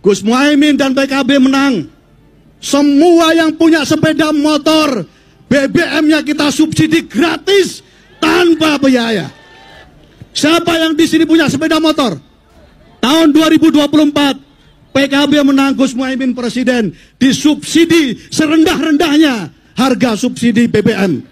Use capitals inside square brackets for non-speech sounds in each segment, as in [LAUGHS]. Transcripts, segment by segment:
Gus Muhaimin dan PKB menang. Semua yang punya sepeda motor, BBM-nya kita subsidi gratis tanpa biaya. Siapa yang di sini punya sepeda motor? Tahun 2024, PKB menang Gus Muhaimin presiden disubsidi serendah-rendahnya harga subsidi BBM.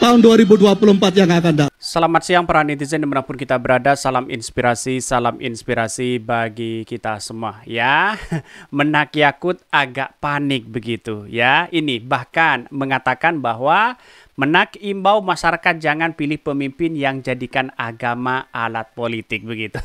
Tahun 2024 yang akan datang. Selamat siang para netizen dimanapun kita berada, salam inspirasi, salam inspirasi bagi kita semua ya. [LAUGHS] Menak Yakut agak panik begitu ya, ini bahkan mengatakan bahwa Menak imbau masyarakat jangan pilih pemimpin yang jadikan agama alat politik begitu.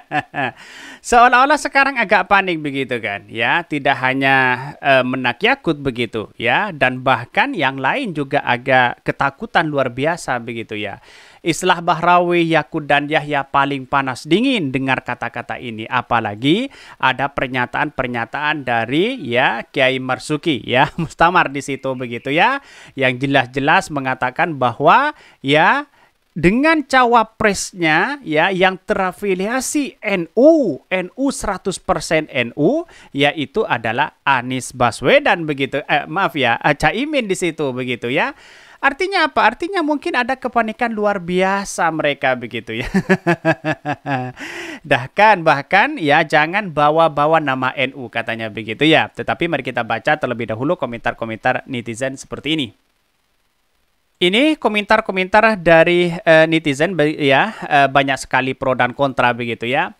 [LAUGHS] Seolah-olah sekarang agak panik begitu kan, ya tidak hanya e, menak yakut begitu, ya dan bahkan yang lain juga agak ketakutan luar biasa begitu ya. Istilah Bahrawi, Yakut dan Yahya paling panas dingin dengar kata-kata ini. Apalagi ada pernyataan-pernyataan dari ya Kiai Marsuki ya [LAUGHS] Mustamar di situ begitu ya. Yang jelas-jelas mengatakan bahwa ya dengan cawapresnya ya yang terafiliasi NU, NU 100% NU yaitu adalah Anies Baswedan begitu. Eh, maaf ya, eh, Caimin di situ begitu ya. Artinya apa? Artinya mungkin ada kepanikan luar biasa mereka begitu ya. [LAUGHS] Bahkan bahkan ya jangan bawa-bawa nama NU katanya begitu ya. Tetapi mari kita baca terlebih dahulu komentar-komentar netizen seperti ini. Ini komentar-komentar dari uh, netizen ya uh, banyak sekali pro dan kontra begitu ya.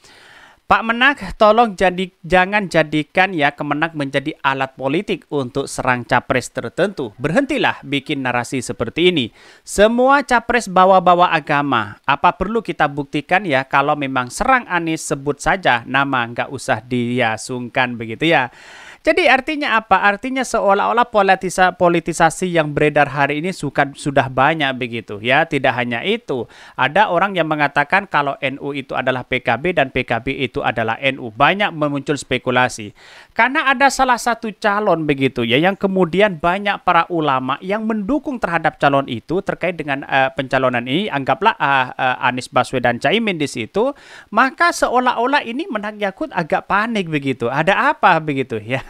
Pak Menak, tolong jadi, jangan jadikan ya Kemenak menjadi alat politik untuk serang capres tertentu. Berhentilah bikin narasi seperti ini. Semua capres bawa-bawa agama. Apa perlu kita buktikan ya kalau memang serang Anies sebut saja nama nggak usah diasungkan begitu ya. Jadi artinya apa? Artinya seolah-olah politisa politisasi yang beredar hari ini suka, sudah banyak begitu ya. Tidak hanya itu, ada orang yang mengatakan kalau NU itu adalah PKB dan PKB itu adalah NU. Banyak muncul spekulasi. Karena ada salah satu calon begitu ya yang kemudian banyak para ulama yang mendukung terhadap calon itu terkait dengan uh, pencalonan ini anggaplah uh, uh, Anies Baswedan Caimin di situ, maka seolah-olah ini menak agak panik begitu. Ada apa begitu ya?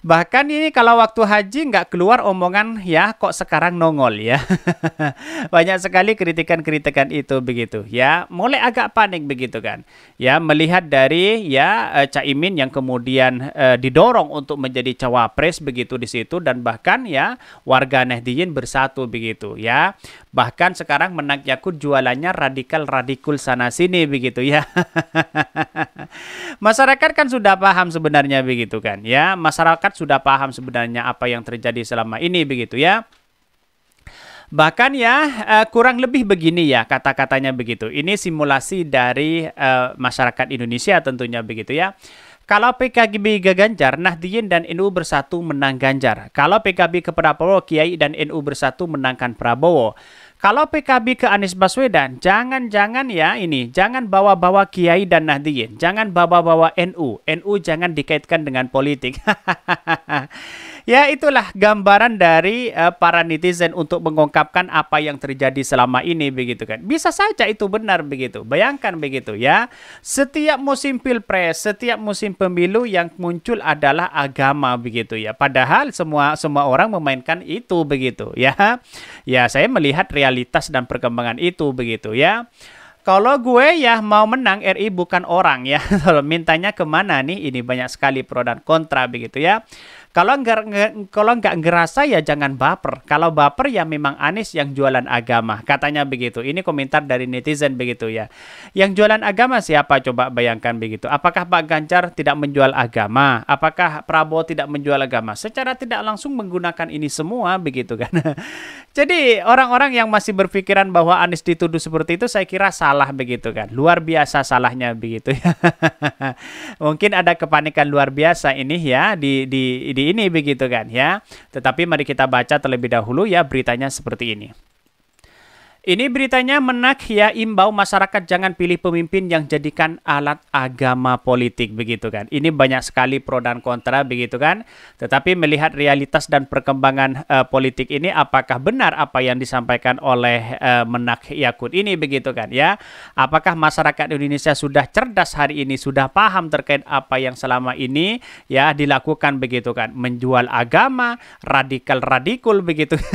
Bahkan ini kalau waktu haji nggak keluar omongan ya kok sekarang nongol ya. [LAUGHS] Banyak sekali kritikan-kritikan itu begitu ya. Mulai agak panik begitu kan. Ya melihat dari ya eh, Caimin yang kemudian eh, didorong untuk menjadi cawapres begitu di situ dan bahkan ya warga Nahdiyin bersatu begitu ya. Bahkan sekarang menak Yakut jualannya radikal-radikul sana sini begitu ya. [LAUGHS] Masyarakat kan sudah paham sebenarnya begitu kan ya. Masyarakat masyarakat sudah paham sebenarnya apa yang terjadi selama ini begitu ya. Bahkan ya eh, kurang lebih begini ya kata-katanya begitu. Ini simulasi dari eh, masyarakat Indonesia tentunya begitu ya. Kalau PKB ke Ganjar, Nahdien dan NU bersatu menang Ganjar. Kalau PKB ke Prabowo, Kiai dan NU bersatu menangkan Prabowo. Kalau PKB ke Anies Baswedan, jangan-jangan ya ini, jangan bawa-bawa Kiai dan Nahdien, jangan bawa-bawa NU. NU jangan dikaitkan dengan politik. [LAUGHS] Ya itulah gambaran dari uh, para netizen untuk mengungkapkan apa yang terjadi selama ini begitu kan. Bisa saja itu benar begitu. Bayangkan begitu ya. Setiap musim pilpres, setiap musim pemilu yang muncul adalah agama begitu ya. Padahal semua semua orang memainkan itu begitu ya. Ya saya melihat realitas dan perkembangan itu begitu ya kalau gue ya mau menang RI bukan orang ya. [LAUGHS] Kalau mintanya kemana nih? Ini banyak sekali pro dan kontra begitu ya. Kalau nggak kalau nggak ngerasa ya jangan baper. Kalau baper ya memang Anies yang jualan agama. Katanya begitu. Ini komentar dari netizen begitu ya. Yang jualan agama siapa coba bayangkan begitu. Apakah Pak Ganjar tidak menjual agama? Apakah Prabowo tidak menjual agama? Secara tidak langsung menggunakan ini semua begitu kan. [LAUGHS] Jadi orang-orang yang masih berpikiran bahwa Anies dituduh seperti itu saya kira salah begitu kan. Luar biasa salahnya begitu ya. [LAUGHS] Mungkin ada kepanikan luar biasa ini ya di di, di ini begitu kan ya. Tetapi mari kita baca terlebih dahulu ya beritanya seperti ini. Ini beritanya menak ya imbau masyarakat jangan pilih pemimpin yang jadikan alat agama politik begitu kan. Ini banyak sekali pro dan kontra begitu kan. Tetapi melihat realitas dan perkembangan uh, politik ini apakah benar apa yang disampaikan oleh uh, menak Yakut ini begitu kan ya. Apakah masyarakat Indonesia sudah cerdas hari ini sudah paham terkait apa yang selama ini ya dilakukan begitu kan. Menjual agama radikal-radikul begitu. [LAUGHS]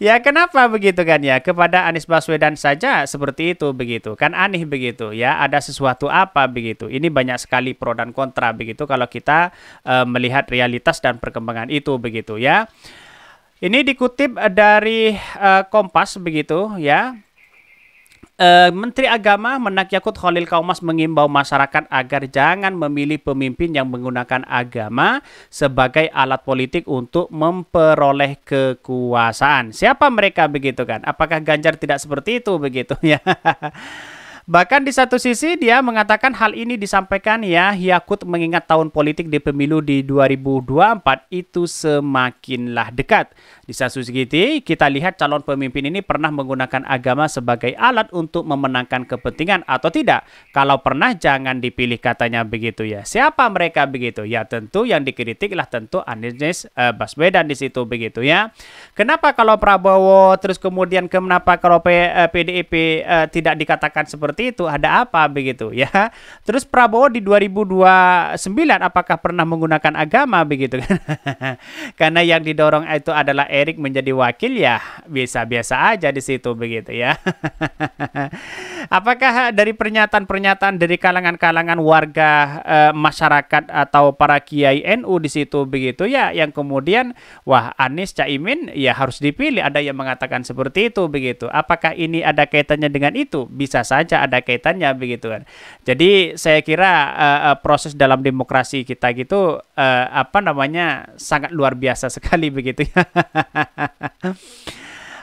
ya kenapa begitu kan ya? Kepada Anies Baswedan saja seperti itu begitu. Kan aneh begitu ya. Ada sesuatu apa begitu. Ini banyak sekali pro dan kontra begitu kalau kita e, melihat realitas dan perkembangan itu begitu ya. Ini dikutip dari e, Kompas begitu ya. Eh, Menteri Agama Menak Yakut Khalil Kaumas mengimbau masyarakat agar jangan memilih pemimpin yang menggunakan agama sebagai alat politik untuk memperoleh kekuasaan. Siapa mereka begitu kan? Apakah Ganjar tidak seperti itu begitu [LAUGHS] ya? Bahkan di satu sisi dia mengatakan hal ini disampaikan ya Yakut mengingat tahun politik di pemilu di 2024 itu semakinlah dekat. Di satu sisi kita lihat calon pemimpin ini pernah menggunakan agama sebagai alat untuk memenangkan kepentingan atau tidak. Kalau pernah jangan dipilih katanya begitu ya. Siapa mereka begitu? Ya tentu yang dikritiklah tentu Anies eh, Baswedan di situ begitu ya. Kenapa kalau Prabowo terus kemudian kenapa kalau P, PDIP eh, eh, tidak dikatakan seperti seperti itu ada apa begitu ya terus Prabowo di 2029 apakah pernah menggunakan agama begitu kan [LAUGHS] karena yang didorong itu adalah Erik menjadi wakil ya biasa-biasa aja di situ begitu ya [LAUGHS] apakah dari pernyataan-pernyataan dari kalangan-kalangan warga e, masyarakat atau para kiai NU di situ begitu ya yang kemudian wah Anies Caimin ya harus dipilih ada yang mengatakan seperti itu begitu apakah ini ada kaitannya dengan itu bisa saja ada kaitannya begitu kan. Jadi saya kira uh, uh, proses dalam demokrasi kita gitu uh, apa namanya sangat luar biasa [LAUGHS] sekali begitu ya.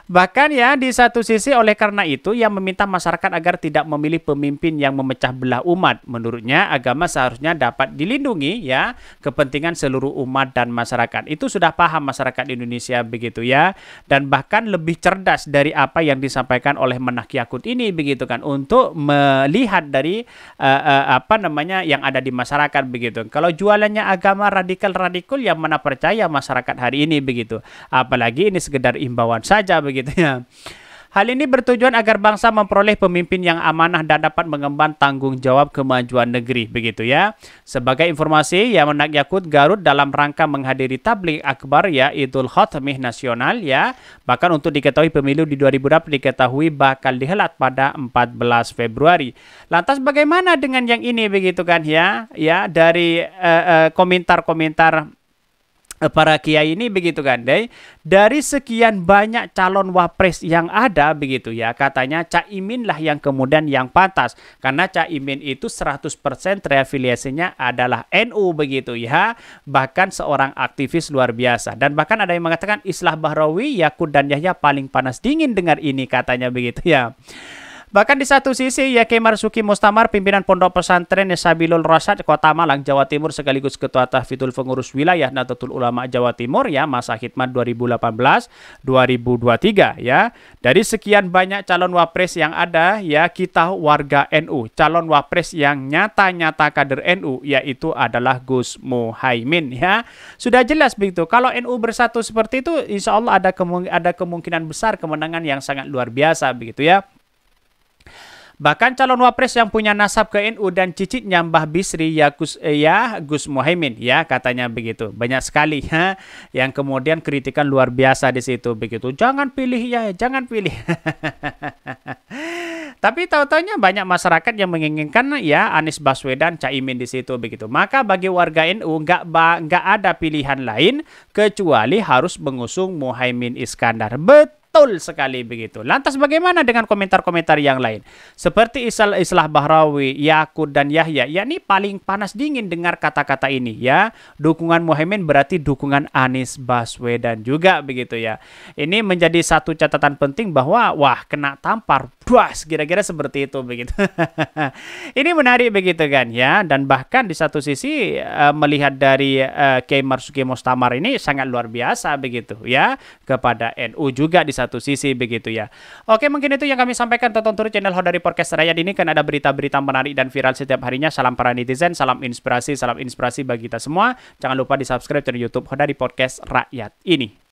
Bahkan ya di satu sisi oleh karena itu ia meminta masyarakat agar tidak memilih pemimpin yang memecah belah umat. Menurutnya agama seharusnya dapat dilindungi ya kepentingan seluruh umat dan masyarakat. Itu sudah paham masyarakat Indonesia begitu ya dan bahkan lebih cerdas dari apa yang disampaikan oleh Menak Yakut ini begitu kan untuk melihat dari uh, uh, apa namanya yang ada di masyarakat begitu. Kalau jualannya agama radikal radikal yang mana percaya masyarakat hari ini begitu. Apalagi ini sekedar imbauan saja begitu gitu ya. Hal ini bertujuan agar bangsa memperoleh pemimpin yang amanah dan dapat mengemban tanggung jawab kemajuan negeri, begitu ya. Sebagai informasi, yang menak Yakut Garut dalam rangka menghadiri tablik akbar ya Idul Khotmih nasional ya. Bahkan untuk diketahui pemilu di 2020 diketahui bakal dihelat pada 14 Februari. Lantas bagaimana dengan yang ini begitu kan ya? Ya dari eh, eh, komentar-komentar uh, uh, komentar -komentar Eh, para kiai ini begitu kan deh dari sekian banyak calon wapres yang ada begitu ya katanya Cak Imin lah yang kemudian yang pantas karena Cak Imin itu 100% terafiliasinya adalah NU begitu ya bahkan seorang aktivis luar biasa dan bahkan ada yang mengatakan Islah Bahrawi Yakut dan Yahya paling panas dingin dengar ini katanya begitu ya Bahkan di satu sisi, Yake Marzuki Mustamar, pimpinan Pondok Pesantren Nesabilul Rasad, Kota Malang, Jawa Timur, sekaligus Ketua Tahfidul Pengurus Wilayah Nahdlatul Ulama Jawa Timur ya, masa khidmat 2018-2023 ya. Dari sekian banyak calon wapres yang ada ya, kita warga NU, calon wapres yang nyata-nyata kader NU yaitu adalah Gus Muhaymin ya. Sudah jelas begitu. Kalau NU bersatu seperti itu, insya Allah ada kemungkinan besar kemenangan yang sangat luar biasa begitu ya. Bahkan calon wapres yang punya nasab ke NU dan cicitnya Mbah Bisri ya Gus, eh, ya Gus Mohaimin ya katanya begitu. Banyak sekali ya yang kemudian kritikan luar biasa di situ begitu. Jangan pilih ya, jangan pilih. [LAUGHS] Tapi tahu-taunya banyak masyarakat yang menginginkan ya Anies Baswedan, Caimin di situ begitu. Maka bagi warga NU nggak nggak ada pilihan lain kecuali harus mengusung Mohaimin Iskandar. Betul Betul sekali begitu. Lantas bagaimana dengan komentar-komentar yang lain? Seperti Isal Islah Bahrawi, Yakut dan Yahya, yakni paling panas dingin dengar kata-kata ini ya. Dukungan Muhammad berarti dukungan Anies Baswedan juga begitu ya. Ini menjadi satu catatan penting bahwa wah kena tampar Bas, kira-kira seperti itu begitu. [LAUGHS] Ini menarik begitu kan ya dan bahkan di satu sisi uh, melihat dari uh, Kiai Marsuki Mustamar ini sangat luar biasa begitu ya kepada NU juga di satu sisi begitu ya. Oke, mungkin itu yang kami sampaikan tonton turut channel Hot dari Podcast Rakyat ini kan ada berita-berita menarik dan viral setiap harinya. Salam para netizen, salam inspirasi, salam inspirasi bagi kita semua. Jangan lupa di-subscribe channel YouTube Hot dari Podcast Rakyat ini.